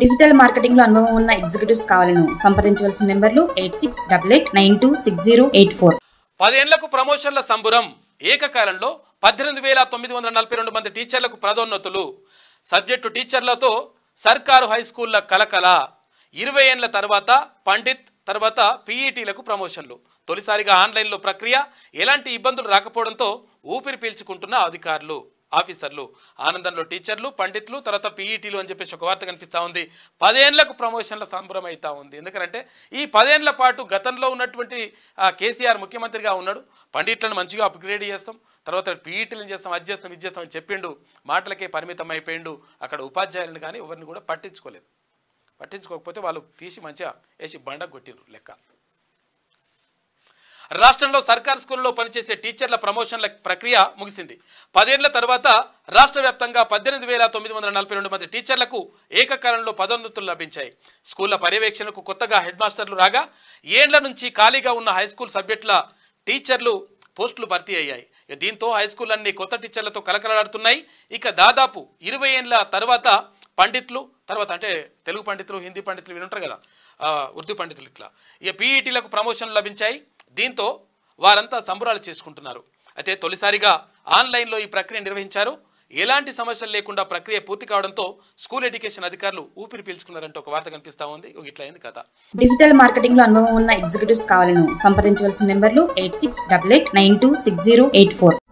digital marketing లో అనుభవం ఉన్న ఎగ్జిక్యూటివ్స్ కావాలను సంప్రదించవలసిన నెంబర్లు eight six double eight nine two six zero eight four పదేళ్లకు ప్రమోషన్ల సంబురం ఏకకాలంలో పద్దెనిమిది వేల తొమ్మిది వందల నలభై రెండు మంది టీచర్లకు ప్రదోన్నతులు సబ్జెక్టు టీచర్లతో సర్కారు హై స్కూళ్ళ కలకల ఇరవై ఏళ్ల తర్వాత పండిత్ తర్వాత పీఈటీలకు ప్రమోషన్లు తొలిసారిగా ఆన్లైన్లో ప్రక్రియ ఎలాంటి ఇబ్బందులు రాకపోవడంతో ఊపిరి పీల్చుకుంటున్న అధికారులు ఆఫీసర్లు ఆనందంలో టీచర్లు పండితులు తర్వాత పీఈటీలు అని చెప్పేసి ఒక వార్త కనిపిస్తూ ఉంది పదేళ్లకు ప్రమోషన్ల సంబరం అవుతా ఉంది ఎందుకంటే ఈ పదేళ్ల పాటు గతంలో ఉన్నటువంటి కేసీఆర్ ముఖ్యమంత్రిగా ఉన్నాడు పండిట్లను మంచిగా అప్గ్రేడ్ చేస్తాం తర్వాత పీఈటీలు చేస్తాం అది చేస్తాం ఇది చేస్తాం అని చెప్పిండు మాటలకే పరిమితం అయిపోయిండు అక్కడ ఉపాధ్యాయులను కానీ ఎవరిని కూడా పట్టించుకోలేదు పట్టించుకోకపోతే వాళ్ళు తీసి మంచిగా వేసి బండ కొట్టిరు లెక్క రాష్ట్రంలో సర్కార్ స్కూల్లో పనిచేసే టీచర్ల ప్రమోషన్ల ప్రక్రియ ముగిసింది పదేళ్ల తర్వాత రాష్ట్ర వ్యాప్తంగా పద్దెనిమిది వేల తొమ్మిది వందల నలభై రెండు మంది టీచర్లకు ఏకకాలంలో పదోన్నతులు లభించాయి స్కూళ్ల పర్యవేక్షణకు కొత్తగా హెడ్ మాస్టర్లు రాగా ఏండ్ల నుంచి ఖాళీగా ఉన్న హై స్కూల్ సబ్జెక్టుల టీచర్లు పోస్టులు భర్తీ అయ్యాయి దీంతో హై స్కూల్ అన్ని కొత్త టీచర్లతో కలకలాడుతున్నాయి ఇక దాదాపు ఇరవై ఏళ్ళ తర్వాత పండితులు తర్వాత అంటే తెలుగు పండితులు హిందీ పండితులు వినుంటారు కదా ఉర్దూ పండితులు ఇట్లా ఇక పీఈటీలకు ప్రమోషన్లు లభించాయి దీంతో వారంతా సంబరాలు చేసుకుంటున్నారు అయితే తొలిసారిగా ఆన్లైన్లో ఈ ప్రక్రియ నిర్వహించారు ఎలాంటి సమస్యలు లేకుండా ప్రక్రియ పూర్తి కావడంతో స్కూల్ ఎడ్యుకేషన్ అధికారులు ఊపిరి పీల్చుకున్నారంటే ఒక వార్త కనిపిస్తా ఉంది ఇట్లయింది కథ డిజిటల్ మార్కెటింగ్ లో అనుభవం ఉన్న ఎగ్జిక్యూటివ్స్ కావాలను సంప్రదించవలసిన నెంబర్లు eight six double eight nine two six zero eight four